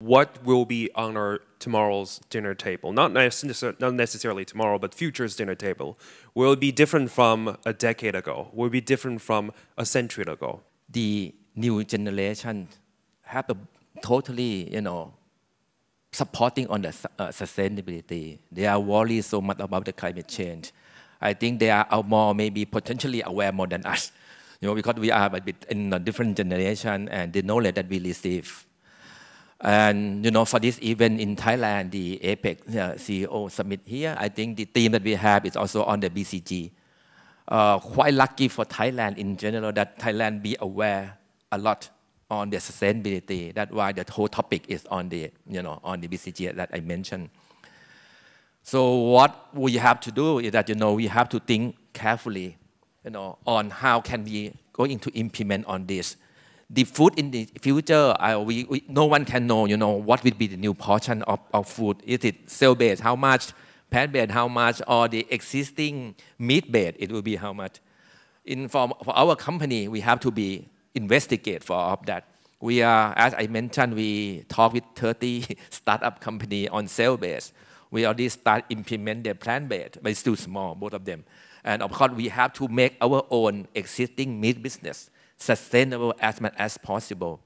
what will be on our tomorrow's dinner table not, necess- not necessarily tomorrow but future's dinner table will be different from a decade ago will be different from a century ago the new generation have a totally you know supporting on the uh, sustainability they are worried so much about the climate change i think they are more maybe potentially aware more than us you know because we are a bit in a different generation and the knowledge that we receive and you know, for this event in Thailand, the APEC uh, CEO summit here, I think the team that we have is also on the BCG. Uh, quite lucky for Thailand in general that Thailand be aware a lot on the sustainability. That's why the whole topic is on the you know on the BCG that I mentioned. So what we have to do is that you know we have to think carefully, you know, on how can we going to implement on this the food in the future, we, we, no one can know, you know, what will be the new portion of, of food. Is it cell-based, how much, plant-based, how much, or the existing meat-based, it will be how much. In, for, for our company, we have to be investigate for all of that. We are, as I mentioned, we talk with 30 startup company on cell-based. We already start implement the plant-based, but it's still small, both of them. And of course, we have to make our own existing meat business sustainable as much as possible